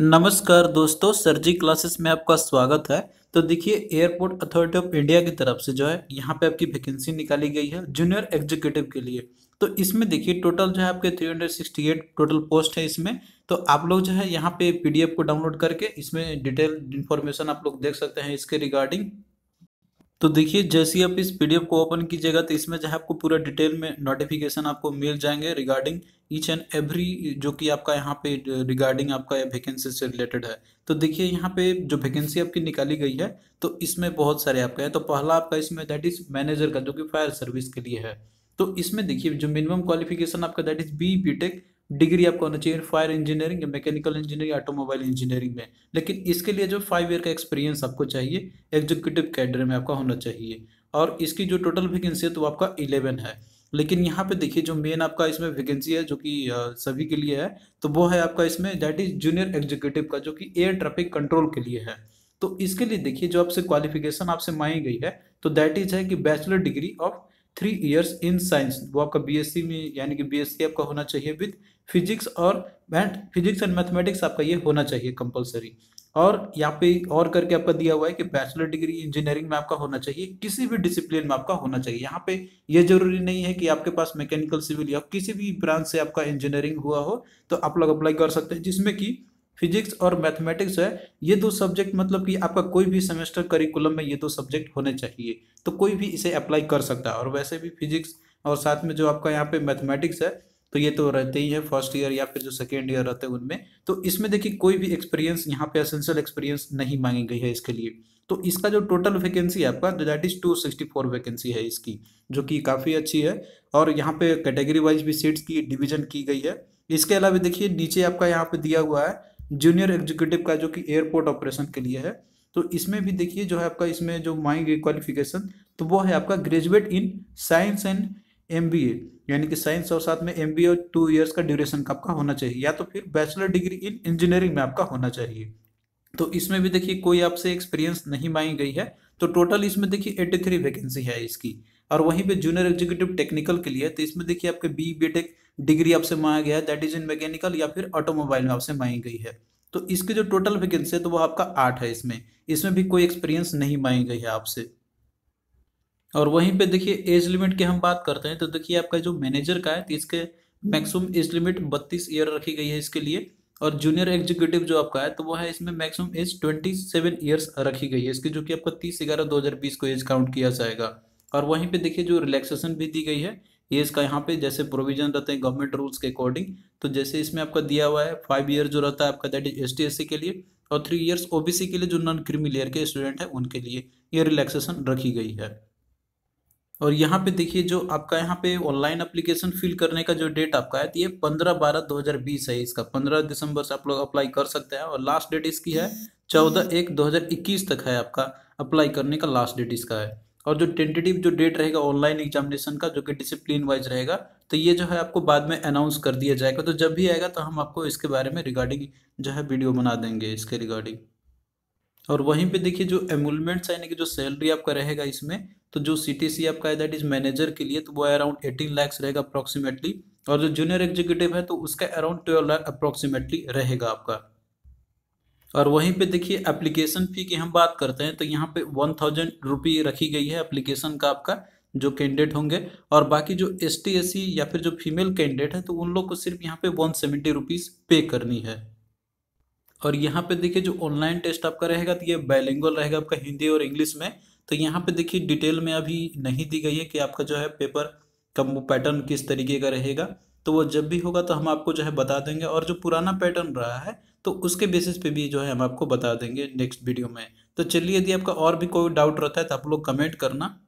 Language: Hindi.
नमस्कार दोस्तों सरजी क्लासेस में आपका स्वागत है तो देखिए एयरपोर्ट अथॉरिटी ऑफ इंडिया की तरफ से जो है यहाँ पे आपकी वैकेंसी निकाली गई है जूनियर एग्जीक्यूटिव के लिए तो इसमें देखिए टोटल जो है आपके 368 टोटल पोस्ट है इसमें तो आप लोग जो है यहाँ पे पीडीएफ को डाउनलोड करके इसमें डिटेल इन्फॉर्मेशन आप लोग देख सकते हैं इसके रिगार्डिंग तो देखिए जैसे आप इस पीडीएफ को ओपन कीजिएगा तो इसमें जो है आपको पूरा डिटेल में नोटिफिकेशन आपको मिल जाएंगे रिगार्डिंग ईच एंड एवरी जो कि आपका यहाँ पे रिगार्डिंग आपका वैकेंसी से रिलेटेड है तो देखिए यहाँ पे जो वैकेंसी आपकी निकाली गई है तो इसमें बहुत सारे आपका है तो पहला आपका इसमें दैट इज मैनेजर का जो कि फायर सर्विस के लिए है तो इसमें देखिए जो मिनिमम क्वालिफिकेशन आपका that is B B tech degree आपका होना चाहिए फायर इंजीनियरिंग या मैकेनिकल इंजीनियरिंग ऑटोमोबाइल इंजीनियरिंग में लेकिन इसके लिए जो फाइव ईयर का एक्सपीरियंस आपको चाहिए एग्जीक्यूटिव कैडर में आपका होना चाहिए और इसकी जो टोटल वैकेंसी है तो आपका इलेवन है लेकिन यहाँ पे देखिए जो मेन आपका इसमें वैकेंसी है जो कि सभी के लिए है तो वो है आपका इसमें दैट इज जूनियर एग्जीक्यूटिव का जो कि एयर ट्रैफिक कंट्रोल के लिए है तो इसके लिए देखिए जो आपसे क्वालिफिकेशन आपसे मांगी गई है तो दैट इज है कि bachelor degree of three years in science वो आपका बीएससी में यानी कि बीएससी आपका होना चाहिए विद फिजिक्स और एंड फिजिक्स एंड मैथमेटिक्स आपका ये होना चाहिए कंपलसरी और यहाँ पे और करके आपका दिया हुआ है कि बैचलर डिग्री इंजीनियरिंग में आपका होना चाहिए किसी भी डिसिप्लिन में आपका होना चाहिए यहाँ पे ये जरूरी नहीं है कि आपके पास मैकेनिकल सिविल या किसी भी ब्रांच से आपका इंजीनियरिंग हुआ हो तो आप लोग अप्लाई कर सकते हैं जिसमें कि फिजिक्स और मैथमेटिक्स है ये दो सब्जेक्ट मतलब कि आपका कोई भी सेमेस्टर करिकुलम में ये दो सब्जेक्ट होने चाहिए तो कोई भी इसे अप्लाई कर सकता है और वैसे भी फिजिक्स और साथ में जो आपका यहाँ पे मैथमेटिक्स है तो ये तो रहते ही है फर्स्ट ईयर या फिर जो सेकेंड ईयर रहते हैं उनमें तो इसमें देखिए कोई भी एक्सपीरियंस यहाँ पे असेंशियल एक्सपीरियंस नहीं मांगी गई है इसके लिए तो इसका जो टोटल वैकेंसी है आपका that is two sixty four vacancy है इसकी जो कि काफ़ी अच्छी है और यहाँ पे कैटेगरी वाइज भी सीट्स की डिवीजन की गई है इसके अलावा देखिए नीचे आपका यहाँ पे दिया हुआ है जूनियर एग्जीक्यूटिव का जो कि एयरपोर्ट ऑपरेशन के लिए है तो इसमें भी देखिए जो है आपका इसमें जो माइंग क्वालिफिकेशन तो वो है आपका graduate in science and M यानी कि साइंस और साथ में एम बी और टू ईयर्स का ड्यूरेशन का आपका होना चाहिए या तो फिर बैचलर डिग्री इन इंजीनियरिंग में आपका होना चाहिए तो इसमें भी देखिए कोई आपसे एक्सपीरियंस नहीं मांगी गई है तो टोटल इसमें देखिए एट्टी थ्री वैकेंसी है इसकी और वहीं पे जूनियर एग्जीक्यूटिव टेक्निकल के लिए तो इसमें देखिए आपके बी बी टेक डिग्री आपसे मांगा गया है दैट इज इन मैकेनिकल या फिर ऑटोमोबाइल में आपसे मांगी गई है तो इसके जो टोटल वैकेंसी है तो वो आपका आठ है इसमें इसमें भी कोई एक्सपीरियंस नहीं मांगी गई है आपसे और वहीं पे देखिए एज लिमिट की हम बात करते हैं तो देखिए आपका जो मैनेजर का है तो इसके मैक्सिमम एज लिमिट बत्तीस ईयर रखी गई है इसके लिए और जूनियर एग्जीक्यूटिव जो आपका है तो वो है इसमें maximum age twenty seven years रखी गई है इसकी जो कि आपका तीस ग्यारह दो हज़ार बीस को एज काउंट किया जाएगा और वहीं पे देखिए जो रिलैक्सेशन भी दी गई है ये इसका यहाँ पे जैसे प्रोविजन रहते हैं गवर्नमेंट रूल्स के अकॉर्डिंग तो जैसे इसमें आपका दिया हुआ है फाइव ईयर जो रहता है आपका दैट इज एस टी के लिए और थ्री ईयर्स ओबीसी के लिए जो नॉन क्रीमी लेयर के स्टूडेंट हैं उनके लिए ये रिलैक्सेशन रखी गई है और यहाँ पे देखिए जो आपका यहाँ पे ऑनलाइन अप्लीकेशन फिल करने का जो डेट आपका है तो ये पंद्रह बारह दो हज़ार बीस है इसका पंद्रह दिसंबर से आप लोग अप्लाई कर सकते हैं और लास्ट डेट इसकी है चौदह एक दो हज़ार इक्कीस तक है आपका अप्लाई करने का लास्ट डेट इसका है और जो टेंटेटिव जो डेट रहेगा ऑनलाइन एग्जामिनेशन का जो कि डिसिप्लिन वाइज रहेगा तो ये जो है आपको बाद में अनाउंस कर दिया जाएगा तो जब भी आएगा तो हम आपको इसके बारे में रिगार्डिंग जो है वीडियो बना देंगे इसके रिगार्डिंग और वहीं पे देखिए जो एमुलमेंट्स यानी कि जो सैलरी आपका रहेगा इसमें तो जो सी टी सी आपका दैट इज़ मैनेजर के लिए तो वो अराउंड एटीन लैक्स रहेगा अप्रॉक्सीमेटली और जो जूनियर एग्जीक्यूटिव है तो उसका अराउंड ट्वेल्व लैक अप्रॉक्सीमेटली रहेगा आपका और वहीं पे देखिए एप्लीकेशन फ़ी की हम बात करते हैं तो यहाँ पे वन थाउजेंड रुपी रखी गई है एप्लीकेशन का आपका जो कैंडिडेट होंगे और बाकी जो एस टी या फिर जो फीमेल कैंडिडेट है तो उन लोग को सिर्फ यहाँ पे वन सेवेंटी रुपीज़ पे करनी है और यहाँ पे देखिए जो ऑनलाइन टेस्ट आपका रहेगा तो ये बायलिंगुअल रहेगा आपका हिंदी और इंग्लिश में तो यहाँ पे देखिए डिटेल में अभी नहीं दी गई है कि आपका जो है पेपर का पैटर्न किस तरीके का रहेगा तो वो जब भी होगा तो हम आपको जो है बता देंगे और जो पुराना पैटर्न रहा है तो उसके बेसिस पे भी जो है हम आपको बता देंगे नेक्स्ट वीडियो में तो चलिए यदि आपका और भी कोई डाउट रहता है तो आप लोग कमेंट करना